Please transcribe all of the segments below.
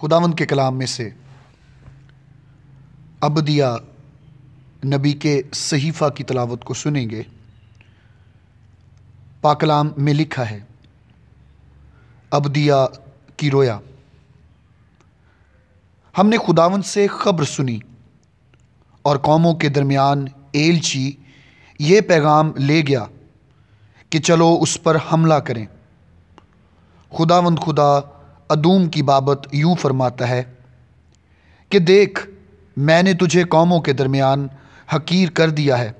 خداون کے کلام میں سے ابدیہ نبی کے صحیفہ کی تلاوت کو سنیں گے پاکلام میں لکھا ہے ابدیا کی رویا ہم نے خداون سے خبر سنی اور قوموں کے درمیان ایلچی یہ پیغام لے گیا کہ چلو اس پر حملہ کریں خداوند خدا ادوم کی بابت یوں فرماتا ہے کہ دیکھ میں نے تجھے قوموں کے درمیان حقیر کر دیا ہے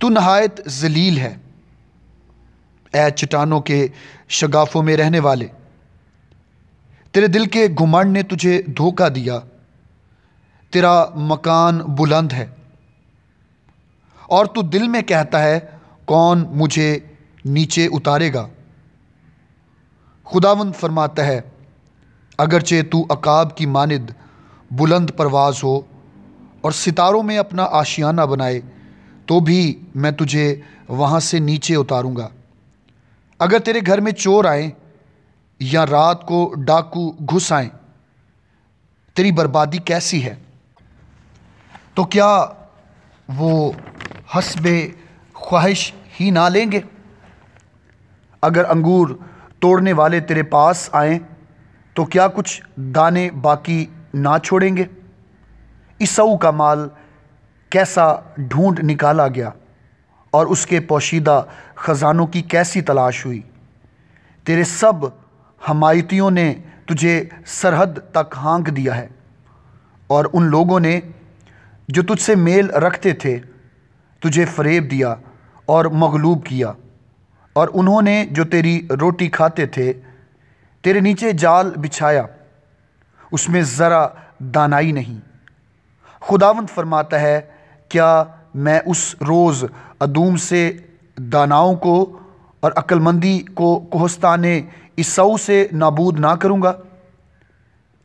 تو نہایت ذلیل ہے اے چٹانوں کے شگافوں میں رہنے والے تیرے دل کے گھمنڈ نے تجھے دھوکہ دیا تیرا مکان بلند ہے اور تو دل میں کہتا ہے کون مجھے نیچے اتارے گا خداون فرماتا ہے اگرچہ تو اقاب کی ماند بلند پرواز ہو اور ستاروں میں اپنا آشیانہ بنائے تو بھی میں تجھے وہاں سے نیچے اتاروں گا اگر تیرے گھر میں چور آئیں یا رات کو ڈاکو گھس آئیں تیری بربادی کیسی ہے تو کیا وہ حسب خواہش ہی نہ لیں گے اگر انگور توڑنے والے تیرے پاس آئیں تو کیا کچھ دانے باقی نہ چھوڑیں گے عیسو کا مال کیسا ڈھونڈ نکالا گیا اور اس کے پوشیدہ خزانوں کی کیسی تلاش ہوئی تیرے سب حمایتیوں نے تجھے سرحد تک ہانک دیا ہے اور ان لوگوں نے جو تجھ سے میل رکھتے تھے تجھے فریب دیا اور مغلوب کیا اور انہوں نے جو تیری روٹی کھاتے تھے تیرے نیچے جال بچھایا اس میں ذرا دانائی نہیں خداوند فرماتا ہے کیا میں اس روز ادوم سے داناؤں کو اور مندی کو کوہستانِ عیسو سے نابود نہ کروں گا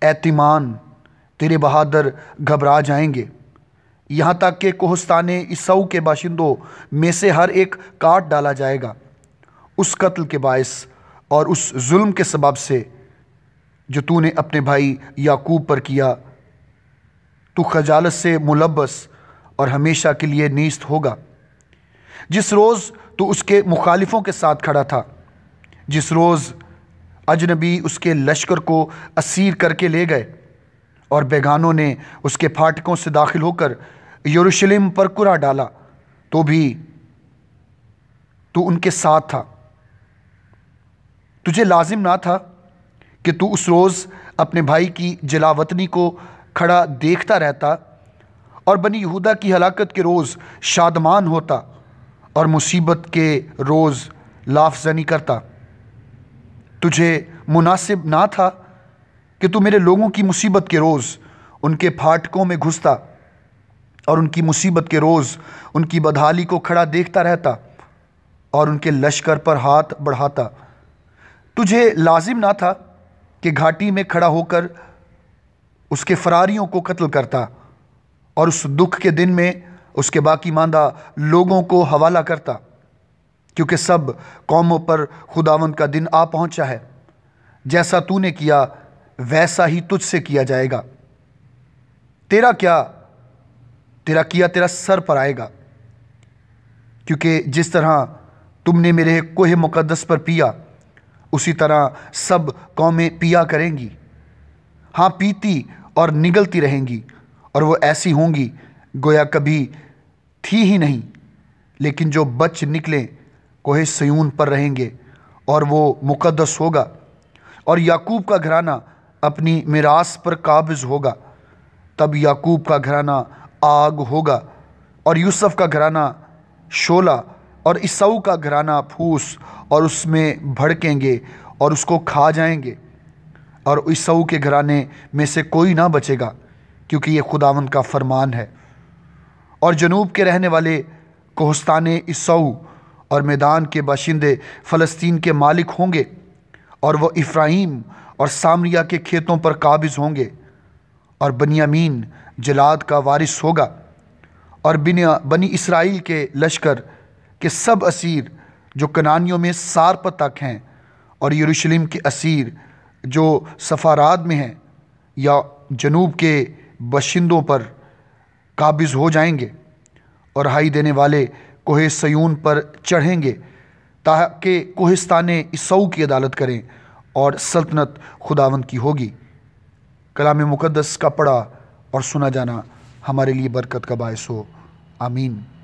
اعتمان تیرے بہادر گھبرا جائیں گے یہاں تک کہ کوہستانِ عیسو کے باشندوں میں سے ہر ایک کاٹ ڈالا جائے گا اس قتل کے باعث اور اس ظلم کے سبب سے جو تو نے اپنے بھائی یعقوب پر کیا تو خجالت سے ملبث اور ہمیشہ کے لیے نیست ہوگا جس روز تو اس کے مخالفوں کے ساتھ کھڑا تھا جس روز اجنبی اس کے لشکر کو اسیر کر کے لے گئے اور بیگانوں نے اس کے پھاٹکوں سے داخل ہو کر یروشلم پر کرا ڈالا تو بھی تو ان کے ساتھ تھا تجھے لازم نہ تھا کہ تو اس روز اپنے بھائی کی جلاوطنی کو کھڑا دیکھتا رہتا اور بنی یہودہ کی ہلاکت کے روز شادمان ہوتا اور مصیبت کے روز لافزنی کرتا تجھے مناسب نہ تھا کہ تو میرے لوگوں کی مصیبت کے روز ان کے پھاٹکوں میں گھستا اور ان کی مصیبت کے روز ان کی بدحالی کو کھڑا دیکھتا رہتا اور ان کے لشکر پر ہاتھ بڑھاتا تجھے لازم نہ تھا کہ گھاٹی میں کھڑا ہو کر اس کے فراریوں کو قتل کرتا اور اس دکھ کے دن میں اس کے باقی ماندہ لوگوں کو حوالہ کرتا کیونکہ سب قوموں پر خداون کا دن آ پہنچا ہے جیسا تو نے کیا ویسا ہی تجھ سے کیا جائے گا تیرا کیا تیرا کیا تیرا سر پر آئے گا کیونکہ جس طرح تم نے میرے کوہ مقدس پر پیا اسی طرح سب قومیں پیا کریں گی ہاں پیتی اور نگلتی رہیں گی اور وہ ایسی ہوں گی گویا کبھی تھی ہی نہیں لیکن جو بچ نکلیں کوہ سیون پر رہیں گے اور وہ مقدس ہوگا اور یعقوب کا گھرانہ اپنی میراث پر قابض ہوگا تب یعقوب کا گھرانہ آگ ہوگا اور یوسف کا گھرانہ شعلہ اور عیسو کا گھرانہ پھوس اور اس میں بھڑکیں گے اور اس کو کھا جائیں گے اور عیسو کے گھرانے میں سے کوئی نہ بچے گا کیونکہ یہ خداون کا فرمان ہے اور جنوب کے رہنے والے کوہستان عیسو اور میدان کے باشندے فلسطین کے مالک ہوں گے اور وہ افراہیم اور سامریہ کے کھیتوں پر قابض ہوں گے اور بنیامین جلاد کا وارث ہوگا اور بنی اسرائیل کے لشکر کہ سب اسیر جو کنانیوں میں سارپ تک ہیں اور یروشلم کے اسیر جو سفارات میں ہیں یا جنوب کے بشندوں پر قابض ہو جائیں گے اور ہائی دینے والے کوہ سیون پر چڑھیں گے تاکہ کوہستان عیسو کی عدالت کریں اور سلطنت خداون کی ہوگی کلام مقدس کا پڑا اور سنا جانا ہمارے لیے برکت کا باعث ہو آمین